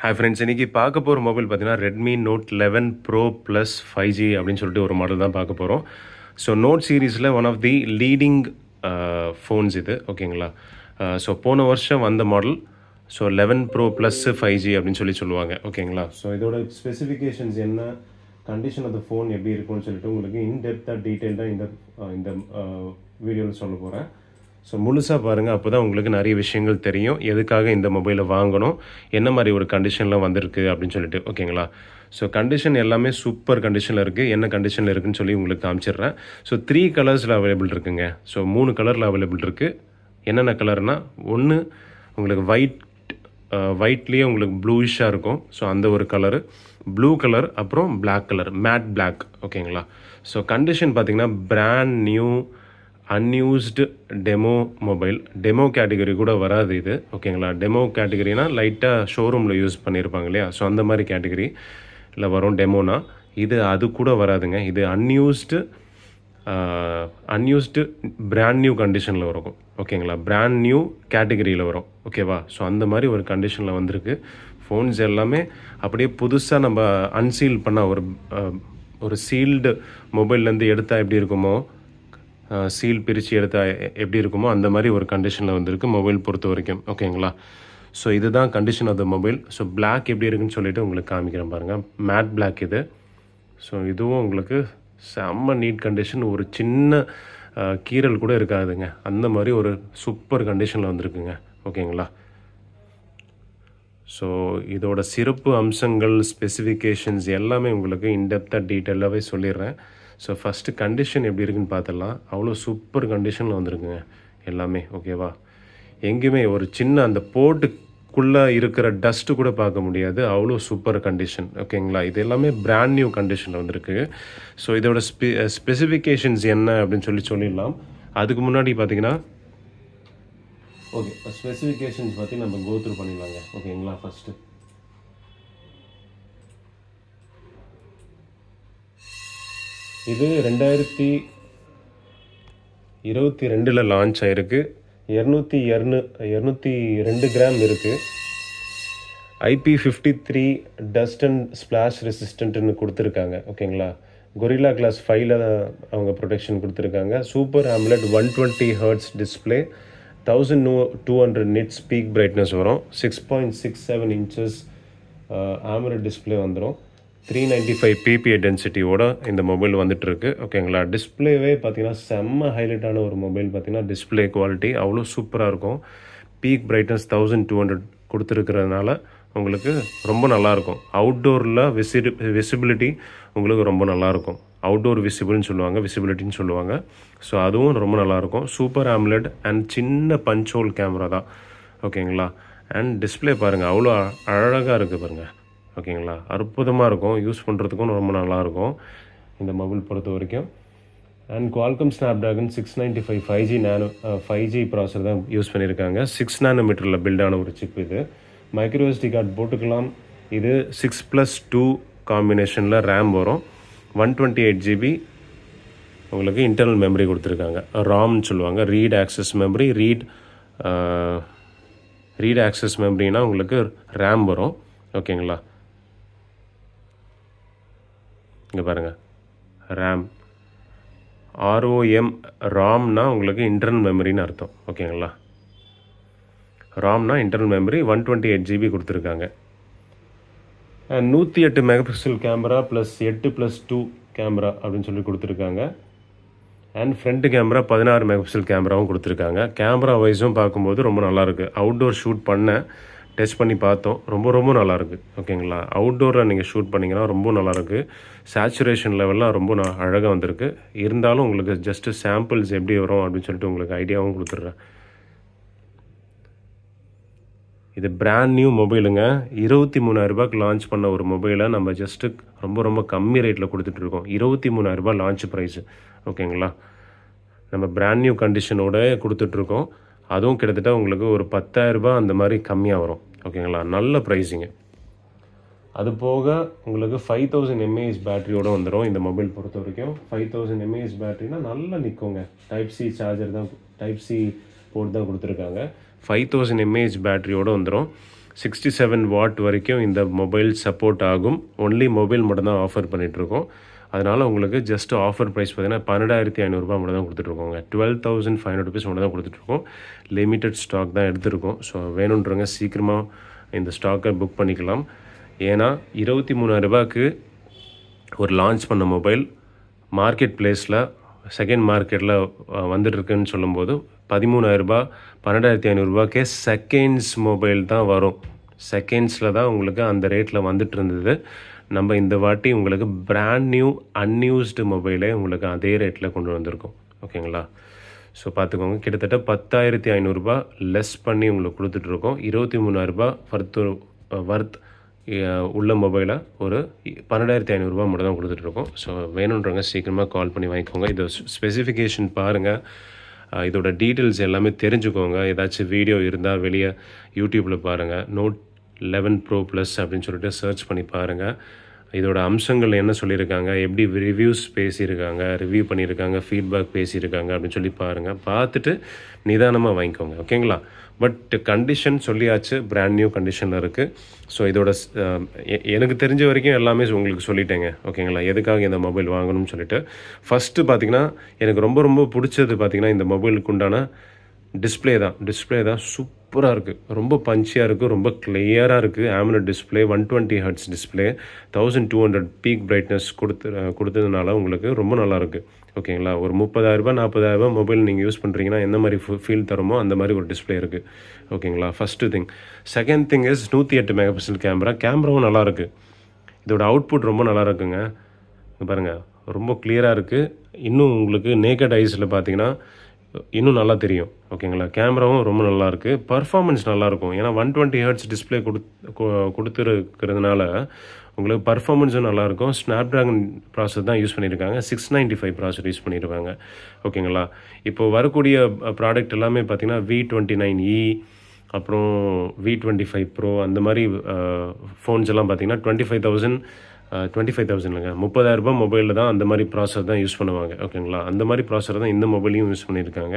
hi friends இன்றைக்கி பார்க்க போகிற மொபைல் பார்த்தீங்கன்னா Redmi note eleven pro plus five G அப்படின்னு சொல்லிட்டு ஒரு மாடல் தான் பார்க்க போகிறோம் ஸோ நோட் சீரீஸில் one of the leading phones இது ஓகேங்களா ஸோ uh, போன வருஷம் வந்த model so eleven pro plus five G அப்படின்னு சொல்லி சொல்லுவாங்க ஓகேங்களா ஸோ இதோட ஸ்பெசிஃபிகேஷன்ஸ் என்ன கண்டிஷன் ஆஃப் த ஃபோன் எப்படி இருக்கும்னு சொல்லிட்டு உங்களுக்கு இன் டெப்த்தாக டீட்டெயில்டாக இந்த uh, இந்த வீடியோவில் uh, சொல்ல போகிறேன் ஸோ முழுசாக பாருங்கள் அப்போ தான் உங்களுக்கு நிறைய விஷயங்கள் தெரியும் எதுக்காக இந்த மொபைலை வாங்கணும் என்ன மாதிரி ஒரு கண்டிஷனில் வந்திருக்கு அப்படின்னு சொல்லிட்டு ஓகேங்களா ஸோ கண்டிஷன் எல்லாமே சூப்பர் கண்டிஷனில் இருக்குது என்ன கண்டிஷனில் இருக்குதுன்னு சொல்லி உங்களுக்கு காமிச்சிடுறேன் ஸோ த்ரீ கலர்ஸில் அவைலபிள் இருக்குங்க ஸோ மூணு கலரில் அவைலபிள் இருக்குது என்னென்ன கலர்னால் ஒன்று உங்களுக்கு ஒயிட் ஒயிட்லேயே உங்களுக்கு ப்ளூயிஷாக இருக்கும் ஸோ அந்த ஒரு கலரு ப்ளூ கலர் அப்புறம் பிளாக் கலர் மேட் பிளாக் ஓகேங்களா ஸோ கண்டிஷன் பார்த்திங்கன்னா brand new unused demo mobile demo category கூட வராது இது ஓகேங்களா டெமோ கேட்டகரினா லைட்டாக ஷோரூமில் யூஸ் பண்ணியிருப்பாங்க இல்லையா ஸோ அந்த மாதிரி கேட்டகரி இல்லை வரும் டெமோனா இது அது கூட வராதுங்க இது அன்யூஸ்டு அன்யூஸ்டு பிராண்ட் நியூ கண்டிஷனில் வரும் ஓகேங்களா பிராண்ட் நியூ கேட்டகரியில் வரும் ஓகேவா ஸோ அந்த மாதிரி ஒரு கண்டிஷனில் வந்திருக்கு ஃபோன்ஸ் எல்லாமே அப்படியே புதுசாக நம்ம அன்சீல் பண்ண ஒரு ஒரு சீல்டு மொபைல்லேருந்து எடுத்தால் எப்படி இருக்குமோ சீல் பிரித்து எடுத்தால் எப்படி இருக்குமோ அந்த மாதிரி ஒரு கண்டிஷனில் வந்திருக்கு மொபைல் பொறுத்த வரைக்கும் ஓகேங்களா ஸோ இதுதான் condition of the mobile so black எப்படி இருக்குன்னு சொல்லிவிட்டு உங்களுக்கு காமிக்கிறேன் பாருங்கள் மேட் பிளாக் இது ஸோ இதுவும் உங்களுக்கு செம்ம நீட் கண்டிஷன் ஒரு சின்ன கீரல் கூட இருக்காதுங்க அந்த மாதிரி ஒரு சூப்பர் கண்டிஷனில் வந்திருக்குங்க ஓகேங்களா ஸோ இதோட சிறப்பு அம்சங்கள் ஸ்பெசிஃபிகேஷன்ஸ் எல்லாமே உங்களுக்கு இன்டெப்த்தாக டீட்டெயிலாகவே சொல்லிடுறேன் ஸோ ஃபஸ்ட்டு கண்டிஷன் எப்படி இருக்குன்னு பார்த்துடலாம் அவ்வளோ சூப்பர் கண்டிஷனில் வந்துருக்குங்க எல்லாமே ஓகேவா எங்கேயுமே ஒரு சின்ன அந்த போட்டுக்குள்ளே இருக்கிற டஸ்ட்டு கூட பார்க்க முடியாது அவ்வளோ சூப்பர் கண்டிஷன் ஓகேங்களா இது எல்லாமே பிராண்ட் நியூ கண்டிஷனில் வந்திருக்கு ஸோ இதோட ஸ்பெ ஸ்பெசிஃபிகேஷன்ஸ் eh, என்ன அப்படின்னு சொல்லி சொல்லிடலாம் அதுக்கு முன்னாடி பார்த்தீங்கன்னா ஓகே ஸ்பெசிஃபிகேஷன்ஸ் பற்றி நம்ம கோத்ரூ பண்ணிடலாங்க ஓகேங்களா ஃபஸ்ட்டு இது ரெண்டாயிரத்தி இருபத்தி ரெண்டில் லான்ச் ஆகிருக்கு இரநூத்தி இரநூ இரநூத்தி ரெண்டு கிராம் இருக்குது IP fifty three dust and splash ரெசிஸ்டன்ட்னு கொடுத்துருக்காங்க ஓகேங்களா கொரிலா கிளாஸ் ஃபைவ்ல தான் அவங்க ப்ரொடெக்ஷன் கொடுத்துருக்காங்க super AMOLED one twenty hertz display thousand நூ two hundred nits peak brightness வரும் six point six seven inches AMOLED display வந்துடும் த்ரீ நைன்ட்டி ஃபைவ் பிபிஏ டென்சிட்டியோட இந்த மொபைல் வந்துட்டுருக்கு ஓகேங்களா டிஸ்பிளேவே பார்த்தீங்கன்னா செம்ம ஹைலைட்டான ஒரு மொபைல் பார்த்தீங்கன்னா டிஸ்பிளே குவாலிட்டி அவ்வளோ சூப்பராக இருக்கும் peak brightness thousand two hundred கொடுத்துருக்கிறதுனால உங்களுக்கு ரொம்ப நல்லாயிருக்கும் அவுட்டோரில் விசி விசிபிலிட்டி உங்களுக்கு ரொம்ப நல்லாயிருக்கும் அவுட்டோர் விசிபிள்னு சொல்லுவாங்க விசிபிலிட்டின்னு சொல்லுவாங்க ஸோ அதுவும் ரொம்ப நல்லாயிருக்கும் சூப்பர் ஆம்லெட் அண்ட் சின்ன பஞ்சோல் கேமரா தான் ஓகேங்களா அண்ட் டிஸ்பிளே பாருங்கள் அவ்வளோ அழகாக இருக்குது பாருங்கள் ஓகேங்களா அற்புதமாக இருக்கும் யூஸ் பண்ணுறதுக்கும் ரொம்ப நல்லாயிருக்கும் இந்த மொபைல் பொறுத்த வரைக்கும் and Qualcomm Snapdragon six ninety five five G nano five G processor தான் யூஸ் பண்ணியிருக்காங்க சிக்ஸ் மீட்டரில் பில்டான ஒரு சிப் இது மைக்ரோஎஸ்டி கார்டு போட்டுக்கலாம் இது சிக்ஸ் ப்ளஸ் டூ காம்பினேஷனில் ரேம் வரும் ஒன் டுவெண்ட்டி எயிட் ஜிபி உங்களுக்கு இன்டர்னல் மெமரி கொடுத்துருக்காங்க ராம்னு சொல்லுவாங்க read access memory read read access மெமரினா உங்களுக்கு ரேம் வரும் ஓகேங்களா இங்கே பாருங்கள் ரேம் ஆர்ஓஎம் ராம்னால் உங்களுக்கு இன்டர்னல் மெமரின்னு அர்த்தம் ஓகேங்களா ராம்னால் internal memory one twenty eight GB கொடுத்துருக்காங்க நூற்றி எட்டு மெகா பிக்சல் கேமரா ப்ளஸ் எட்டு ப்ளஸ் டூ கேமரா அப்படின்னு சொல்லி கொடுத்துருக்காங்க அண்ட் ஃப்ரண்ட் கேமரா பதினாறு மெகா பிக்சல் கேமராவும் கொடுத்துருக்காங்க கேமரா வைஸும் பார்க்கும்போது ரொம்ப நல்லாயிருக்கு அவுட்டோர் ஷூட் பண்ணேன் டெஸ்ட் பண்ணி பார்த்தோம் ரொம்ப ரொம்ப நல்லாயிருக்கு ஓகேங்களா அவுட்டோரில் நீங்கள் ஷூட் பண்ணிங்கன்னா ரொம்ப நல்லாயிருக்கு சேச்சுரேஷன் லெவல்லாம் ரொம்ப நான் அழகாக வந்திருக்கு இருந்தாலும் உங்களுக்கு ஜஸ்ட்டு சாம்பிள்ஸ் எப்படி வரும் அப்படின்னு சொல்லிட்டு உங்களுக்கு ஐடியாவும் கொடுத்துட்றேன் இது பிராண்ட் நியூ மொபைலுங்க இருபத்தி மூணாயிரரூபாய்க்கு லான்ச் பண்ண ஒரு மொபைலை நம்ம ஜஸ்ட்டு ரொம்ப ரொம்ப கம்மி ரேட்டில் கொடுத்துட்ருக்கோம் இருபத்தி மூணாயிரரூபா லான்ச் ப்ரைஸ் ஓகேங்களா நம்ம பிராண்ட் நியூ கண்டிஷனோட கொடுத்துட்ருக்கோம் அதுவும் கிட்டத்தட்ட உங்களுக்கு ஒரு பத்தாயிரரூபா அந்த மாதிரி கம்மியாக வரும் ஓகேங்களா நல்ல ப்ரைஸிங்க அது போக உங்களுக்கு ஃபைவ் தௌசண்ட் எம்ஏஹெச் பேட்டரியோடு வந்துடும் இந்த மொபைல் பொறுத்த வரைக்கும் ஃபைவ் தௌசண்ட் எம்ஏஹெச் பேட்டரினா நல்லா நிற்குங்க டைப் சி சார்ஜர் தான் டைப் சி போட்டு தான் கொடுத்துருக்காங்க ஃபைவ் தௌசண்ட் எம்ஏஹெச் பேட்டரியோடு வந்துடும் சிக்ஸ்டி செவன் வாட் வரைக்கும் இந்த மொபைல் சப்போர்ட் ஆகும் ஒன்லி மொபைல் மட்டும்தான் ஆஃபர் பண்ணிகிட்ருக்கோம் அதனால் உங்களுக்கு ஜஸ்ட் ஆஃபர் ப்ரைஸ் பார்த்திங்கன்னா பன்னெண்டாயிரத்தி ஐநூறுரூபா மட்டும் தான் கொடுத்துட்ருக்கோங்க twelve thousand five hundred rupees மட்டும் தான் கொடுத்துட்ருக்கோம் லிமிட்டட் ஸ்டாக் தான் எடுத்துருக்கோம் ஸோ வேணுன்றவங்க சீக்கிரமாக இந்த ஸ்டாக்கை புக் பண்ணிக்கலாம் ஏன்னா இருபத்தி மூணாயிரரூபாக்கு ஒரு லான்ச் பண்ண மொபைல் மார்க்கெட் பிளேஸில் செகண்ட் மார்க்கெட்டில் வந்துட்டுருக்குன்னு சொல்லும்போது பதிமூணாயிரரூபா பன்னெண்டாயிரத்தி ஐநூறுரூபாக்கே செகண்ட்ஸ் மொபைல் தான் வரும் செகண்ட்ஸில் தான் உங்களுக்கு அந்த ரேட்டில் வந்துட்டு இருந்தது நம்ம இந்த வாட்டி உங்களுக்கு பிராண்ட் நியூ அன்யூஸ்டு மொபைலே உங்களுக்கு அதே ரேட்டில் கொண்டு வந்திருக்கோம் ஓகேங்களா ஸோ பார்த்துக்கோங்க கிட்டத்தட்ட பத்தாயிரத்தி ஐநூறுரூபா லெஸ் பண்ணி உங்களுக்கு கொடுத்துட்ருக்கோம் இருபத்தி மூணாயிரரூபா ஃபர்த் வர்த் உள்ள மொபைலை ஒரு பன்னெண்டாயிரத்தி ஐநூறுரூபா மட்டும் தான் கொடுத்துட்ருக்கோம் ஸோ வேணுன்றவங்க சீக்கிரமாக கால் பண்ணி வாங்கிக்கோங்க இது ஸ்பெசிஃபிகேஷன் பாருங்கள் இதோட டீட்டெயில்ஸ் எல்லாமே தெரிஞ்சுக்கோங்க ஏதாச்சும் வீடியோ இருந்தால் வெளியே யூடியூப்பில் பாருங்கள் நோட் லெவன் ப்ரோ ப்ளஸ் அப்படின்னு சொல்லிட்டு சர்ச் பண்ணி பாருங்கள் இதோட அம்சங்கள் என்ன சொல்லியிருக்காங்க எப்படி ரிவ்யூஸ் பேசியிருக்காங்க ரிவ்யூ பண்ணியிருக்காங்க ஃபீட்பேக் பேசியிருக்காங்க அப்படின்னு சொல்லி பாருங்கள் பார்த்துட்டு நிதானமாக வாங்கிக்கோங்க ஓகேங்களா பட் கண்டிஷன் சொல்லியாச்சு பிராண்ட் நியூ கண்டிஷனில் இருக்குது ஸோ இதோட எனக்கு தெரிஞ்ச வரைக்கும் எல்லாமே உங்களுக்கு சொல்லிட்டேங்க ஓகேங்களா எதுக்காக இந்த மொபைல் வாங்கணும்னு சொல்லிட்டு ஃபஸ்ட்டு பார்த்திங்கன்னா எனக்கு ரொம்ப ரொம்ப பிடிச்சது பார்த்திங்கன்னா இந்த மொபைலுக்கு உண்டான டிஸ்பிளே தான் டிஸ்பிளே தான் சூப்பராக இருக்குது ரொம்ப பஞ்சியாக இருக்குது ரொம்ப கிளியராக இருக்குது AMOLED display one twenty hertz display thousand two hundred peak brightness கொடுத்து கொடுத்ததுனால உங்களுக்கு ரொம்ப நல்லாயிருக்கு ஓகேங்களா ஒரு முப்பதாயிரரூபா நாற்பதாயிரரூபா மொபைல் நீங்கள் யூஸ் பண்ணுறீங்கன்னா எந்த மாதிரி ஃபீல் தருமோ அந்த மாதிரி ஒரு டிஸ்பிளே இருக்குது ஓகேங்களா first thing second thing is நூற்றி எட்டு மெகா பிக்சல் கேமரா கேமராவும் நல்லாயிருக்கு இதோட அவுட்புட் ரொம்ப நல்லா இருக்குங்க பாருங்கள் ரொம்ப கிளியராக இருக்குது இன்னும் உங்களுக்கு நேக்கட் ஐஸில் பார்த்தீங்கன்னா இன்னும் நல்லா தெரியும் ஓகேங்களா கேமராவும் ரொம்ப நல்லாயிருக்கு பர்ஃபாமன்ஸ் நல்லாயிருக்கும் ஏன்னா ஒன் டுவெண்ட்டி ஹர்ட்ஸ் டிஸ்பிளே கொடுத்து கொடுத்துருக்கிறதுனால உங்களுக்கு பர்ஃபாமன்ஸும் நல்லாயிருக்கும் ஸ்னாப் ட்ராகன் ப்ராசஸ் தான் யூஸ் பண்ணியிருக்காங்க six ninety five processor use பண்ணியிருக்காங்க ஓகேங்களா இப்போது வரக்கூடிய ப்ராடக்ட் எல்லாமே பார்த்திங்கன்னா V twenty nine e, E அப்புறம் வி டுவெண்ட்டி ஃபைவ் ப்ரோ அந்த மாதிரி ஃபோன்ஸ் எல்லாம் பார்த்திங்கன்னா twenty five thousand twenty five தௌசண்ட்லங்க முப்பதாயிரரூபா மொபைலில் தான் அந்த மாதிரி ப்ராசர் தான் யூஸ் பண்ணுவாங்க ஓகேங்களா அந்த மாதிரி ப்ராசர் தான் இந்த மொபைலையும் யூஸ் பண்ணியிருக்காங்க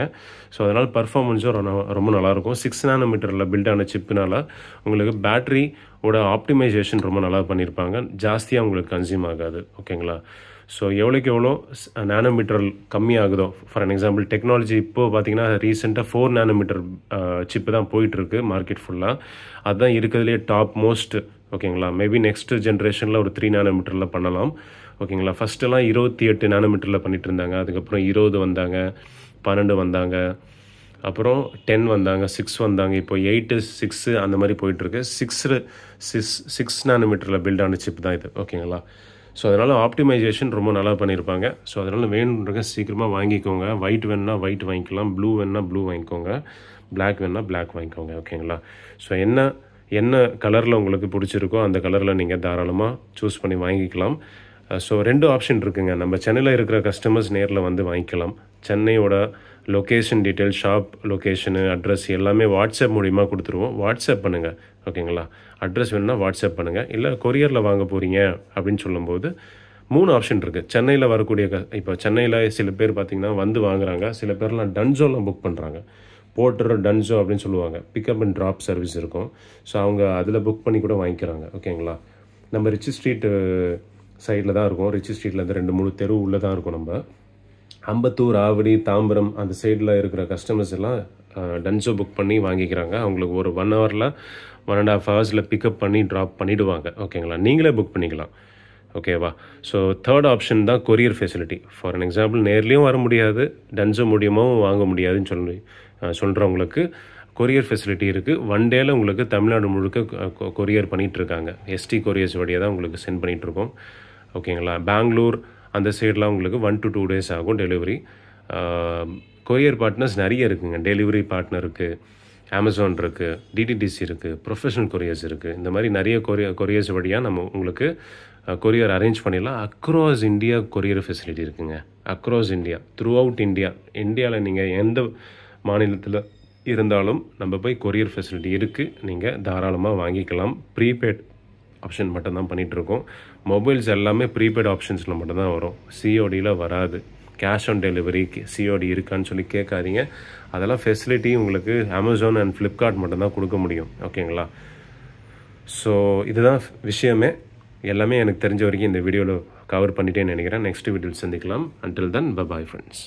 ஸோ அதனால் பர்ஃபார்மன்ஸும் ரொம்ப நல்லாயிருக்கும் சிக்ஸ் நானோமீட்டரில் மீட்டரில் பில்டான சிப்புனால் உங்களுக்கு பேட்டரியோட ஆப்டிமைசேஷன் ரொம்ப நல்லா பண்ணியிருப்பாங்க ஜாஸ்தியாக உங்களுக்கு கன்சியூம் ஆகாது ஓகேங்களா ஸோ எவ்வளோக்கு எவ்வளோ நானோமீட்டர் கம்மியாகுதோ ஃபார் அன் எக்ஸாம்பிள் டெக்னாலஜி இப்போது பார்த்தீங்கன்னா ரீசெண்டாக ஃபோர் நானோமீட்டர் சிப்பு தான் போயிட்டுருக்கு மார்க்கெட் ஃபுல்லாக அதுதான் இருக்கிறதுலே டாப் மோஸ்ட் ஓகேங்களா மேபி நெக்ஸ்ட் ஜென்ரேஷனில் ஒரு த்ரீ நானோமீட்டரில் பண்ணலாம் ஓகேங்களா ஃபஸ்ட்டெல்லாம் இருபத்தி எட்டு நானோமீட்டரில் பண்ணிகிட்டு இருந்தாங்க அதுக்கப்புறம் இருபது வந்தாங்க பன்னெண்டு வந்தாங்க அப்புறம் டென் வந்தாங்க சிக்ஸ் வந்தாங்க இப்போ எயிட்டு சிக்ஸு அந்த மாதிரி போயிட்டுருக்கு சிக்ஸு சிக்ஸ் சிக்ஸ் நானோமீட்டரில் பில்ட் ஆன சிப் தான் இது ஓகேங்களா ஸோ அதனால் ஆப்டிமைசேஷன் ரொம்ப நல்லா பண்ணியிருப்பாங்க ஸோ அதனால் வேணுன்றக்க சீக்கிரமாக வாங்கிக்கோங்க ஒயிட் வேணுன்னா ஒயிட் வாங்கிக்கலாம் ப்ளூ வேணுன்னா ப்ளூ வாங்கிக்கோங்க பிளாக் வேணுன்னா பிளாக் வாங்கிக்கோங்க ஓகேங்களா ஸோ என்ன என்ன கலரில் உங்களுக்கு பிடிச்சிருக்கோ அந்த கலரில் நீங்கள் தாராளமாக சூஸ் பண்ணி வாங்கிக்கலாம் ஸோ ரெண்டு ஆப்ஷன் இருக்குங்க நம்ம சென்னையில் இருக்கிற கஸ்டமர்ஸ் நேரில் வந்து வாங்கிக்கலாம் சென்னையோட location detail shop location address எல்லாமே வாட்ஸ்அப் மூலிமா கொடுத்துருவோம் வாட்ஸ்அப் பண்ணுங்கள் ஓகேங்களா அட்ரஸ் வேணுன்னா வாட்ஸ்அப் பண்ணுங்கள் இல்லை கொரியரில் வாங்க போகிறீங்க அப்படின்னு சொல்லும்போது மூணு ஆப்ஷன் இருக்குது சென்னையில் வரக்கூடிய க இப்போ சென்னையில் சில பேர் பார்த்திங்கன்னா வந்து வாங்குறாங்க சில பேர்லாம் டன்சோலாம் புக் பண்ணுறாங்க போட்டுறோம் டன்சோ அப்படின்னு சொல்லுவாங்க பிக்கப் அண்ட் ட்ராப் சர்வீஸ் இருக்கும் ஸோ அவங்க அதில் புக் பண்ணி கூட வாங்கிக்கிறாங்க ஓகேங்களா நம்ம ரிச் ஸ்ட்ரீட் சைடில் தான் இருக்கும் ரிச் ஸ்ட்ரீட்டில் இந்த ரெண்டு மூணு தெரு உள்ளே தான் இருக்கும் நம்ம அம்பத்தூர் ஆவடி தாம்பரம் அந்த சைடில் இருக்கிற கஸ்டமர்ஸ் எல்லாம் டன்சோ uh, புக் பண்ணி வாங்கிக்கிறாங்க அவங்களுக்கு ஒரு ஒன் ஹவரில் ஒன் அண்ட் ஆஃப் ஹவர்ஸில் பிக்கப் பண்ணி ட்ராப் பண்ணிவிடுவாங்க ஓகேங்களா நீங்களே புக் பண்ணிக்கலாம் ஓகேவா ஸோ தேர்ட் ஆப்ஷன் தான் courier facility for an example நேர்லேயும் வர முடியாது டன்சோ மூலியமாகவும் வாங்க முடியாதுன்னு சொல்லி சொல்கிறவங்களுக்கு கொரியர் ஃபெசிலிட்டி இருக்குது ஒன் டேல உங்களுக்கு தமிழ்நாடு முழுக்க கொரியர் பண்ணிகிட்ருக்காங்க எஸ்டி கொரியர்ஸ் வழியாக தான் உங்களுக்கு சென்ட் பண்ணிகிட்ருக்கோம் ஓகேங்களா பெங்களூர் அந்த சைடெலாம் உங்களுக்கு ஒன் டு டூ டேஸ் ஆகும் டெலிவரி கொரியர் பார்ட்னர்ஸ் நிறைய இருக்குங்க டெலிவரி பார்ட்னர் இருக்குது அமேசான் இருக்குது டிடிடிசி இருக்குது ப்ரொஃபஷனல் கொரியர்ஸ் இருக்குது இந்த மாதிரி நிறைய கொரிய கொரியர்ஸ் வழியாக நம்ம உங்களுக்கு கொரியர் அரேஞ்ச் பண்ணிடலாம் அக்ராஸ் இந்தியா கொரியர் ஃபெசிலிட்டி இருக்குங்க across India throughout India இந்தியாவில் நீங்கள் எந்த மாநிலத்தில் இருந்தாலும் நம்ம போய் கொரியர் ஃபெசிலிட்டி இருக்குது நீங்கள் தாராளமாக வாங்கிக்கலாம் ப்ரீபெய்ட் ஆப்ஷன் மட்டும்தான் பண்ணிகிட்ருக்கோம் மொபைல்ஸ் எல்லாமே ப்ரீபெய்ட் ஆப்ஷன்ஸில் மட்டும்தான் வரும் சிஓடியில் வராது கேஷ் ஆன் டெலிவரி சிஓடி இருக்கான்னு சொல்லி கேட்காதீங்க அதெல்லாம் ஃபெசிலிட்டி உங்களுக்கு அமேசான் அண்ட் ஃப்ளிப்கார்ட் மட்டும்தான் கொடுக்க முடியும் ஓகேங்களா ஸோ இதுதான் விஷயமே எல்லாமே எனக்கு தெரிஞ்ச வரைக்கும் இந்த வீடியோவில் கவர் பண்ணிட்டேன்னு நினைக்கிறேன் நெக்ஸ்ட் வீடியோவில் சந்திக்கலாம் அன்டில் தன் பாய் ஃப்ரெண்ட்ஸ்